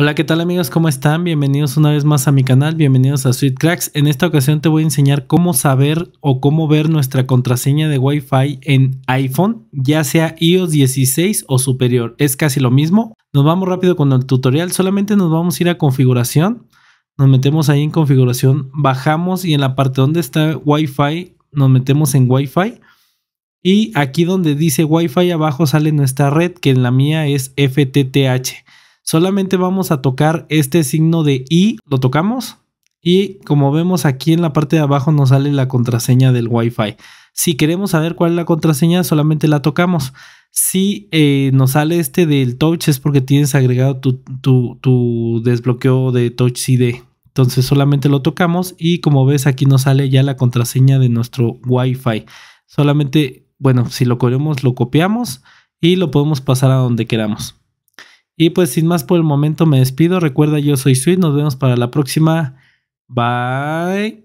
Hola, ¿qué tal amigos? ¿Cómo están? Bienvenidos una vez más a mi canal, bienvenidos a Sweet Cracks. En esta ocasión te voy a enseñar cómo saber o cómo ver nuestra contraseña de Wi-Fi en iPhone, ya sea iOS 16 o superior. Es casi lo mismo. Nos vamos rápido con el tutorial, solamente nos vamos a ir a configuración. Nos metemos ahí en configuración, bajamos y en la parte donde está Wi-Fi nos metemos en Wi-Fi. Y aquí donde dice Wi-Fi abajo sale nuestra red, que en la mía es FTTH. Solamente vamos a tocar este signo de I, lo tocamos y como vemos aquí en la parte de abajo nos sale la contraseña del Wi-Fi. Si queremos saber cuál es la contraseña, solamente la tocamos. Si eh, nos sale este del touch es porque tienes agregado tu, desbloqueo de touch ID. Entonces solamente lo tocamos y como ves aquí nos sale ya la contraseña de nuestro Wi-Fi. Solamente, bueno, si lo queremos lo copiamos y lo podemos pasar a donde queramos. Y pues sin más por el momento me despido. Recuerda, yo soy Sweet. Nos vemos para la próxima. Bye.